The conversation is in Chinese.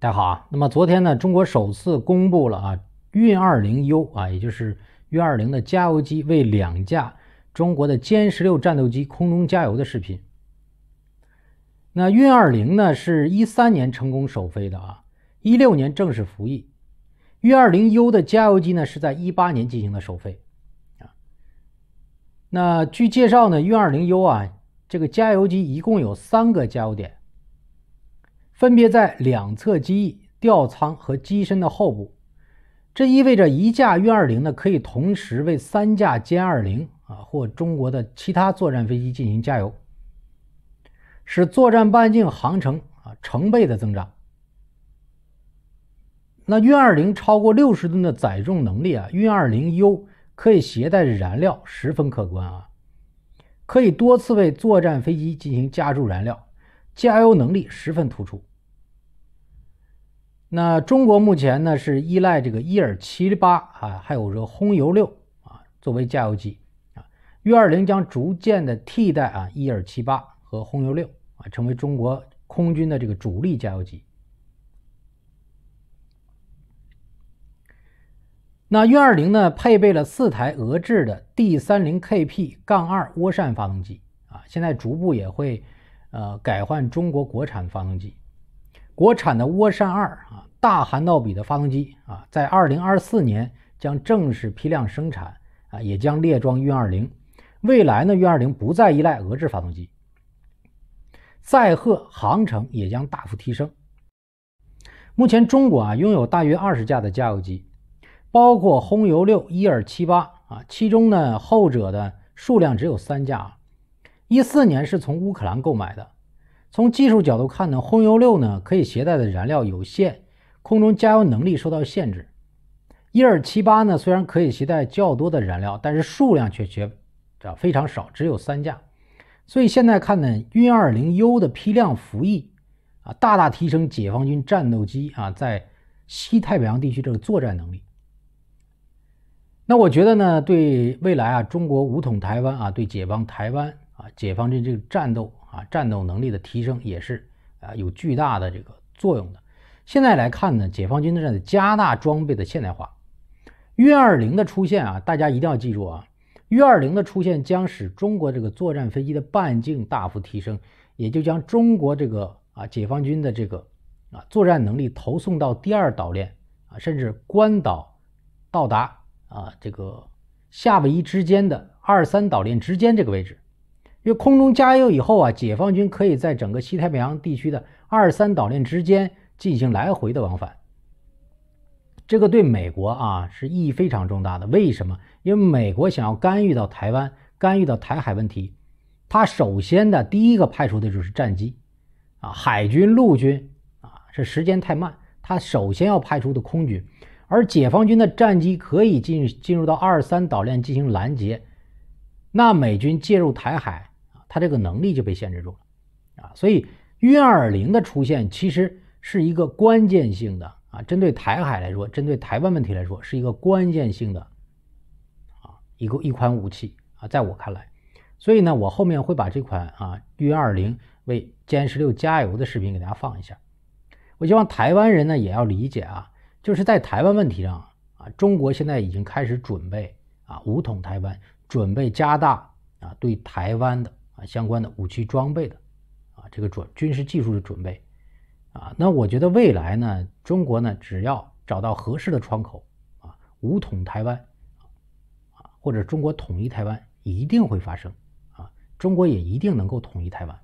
大家好啊，那么昨天呢，中国首次公布了啊，运 20U 啊，也就是运20的加油机为两架中国的歼16战斗机空中加油的视频。那运20呢，是一三年成功首飞的啊，一六年正式服役。运 20U 的加油机呢，是在一八年进行的首飞啊。那据介绍呢，运 20U 啊，这个加油机一共有三个加油点。分别在两侧机翼吊舱和机身的后部，这意味着一架运20呢可以同时为三架歼20啊或中国的其他作战飞机进行加油，使作战半径、航程啊成倍的增长。那运20超过六十吨的载重能力啊，运 20U 可以携带燃料十分可观啊，可以多次为作战飞机进行加注燃料，加油能力十分突出。那中国目前呢是依赖这个伊尔七八啊，还有这轰油六啊作为加油机啊，运二零将逐渐的替代啊伊尔七八和轰油六啊，成为中国空军的这个主力加油机。那运二零呢配备了四台俄制的 D 三零 KP 杠二涡扇发动机啊，现在逐步也会呃改换中国国产发动机。国产的涡扇二啊，大涵道比的发动机啊，在二零二四年将正式批量生产啊，也将列装运二零。未来呢，运二零不再依赖俄制发动机，载荷航程也将大幅提升。目前中国啊，拥有大约二十架的加油机，包括轰油六、伊尔七八啊，其中呢，后者的数量只有三架，一四年是从乌克兰购买的。从技术角度看呢，轰油六呢可以携带的燃料有限，空中加油能力受到限制。伊尔七八呢虽然可以携带较多的燃料，但是数量却绝啊非常少，只有三架。所以现在看呢，运二零 U 的批量服役啊，大大提升解放军战斗机啊在西太平洋地区这个作战能力。那我觉得呢，对未来啊，中国武统台湾啊，对解放台湾啊，解放军这个战斗。啊，战斗能力的提升也是啊有巨大的这个作用的。现在来看呢，解放军的加大装备的现代化，运二零的出现啊，大家一定要记住啊，运二零的出现将使中国这个作战飞机的半径大幅提升，也就将中国这个啊解放军的这个啊作战能力投送到第二岛链啊，甚至关岛到达啊这个夏威夷之间的二三岛链之间这个位置。因为空中加油以后啊，解放军可以在整个西太平洋地区的二三岛链之间进行来回的往返。这个对美国啊是意义非常重大的。为什么？因为美国想要干预到台湾、干预到台海问题，他首先的第一个派出的就是战机，啊，海军、陆军啊是时间太慢，他首先要派出的空军。而解放军的战机可以进进入到二三岛链进行拦截，那美军介入台海。它这个能力就被限制住了，啊，所以运二零的出现其实是一个关键性的啊，针对台海来说，针对台湾问题来说是一个关键性的，啊，一个一款武器啊，在我看来，所以呢，我后面会把这款啊运二零为歼十六加油的视频给大家放一下。我希望台湾人呢也要理解啊，就是在台湾问题上啊，中国现在已经开始准备啊武统台湾，准备加大啊对台湾的。啊，相关的武器装备的，啊，这个准军事技术的准备，啊，那我觉得未来呢，中国呢，只要找到合适的窗口，啊，武统台湾，啊，或者中国统一台湾一定会发生，啊，中国也一定能够统一台湾。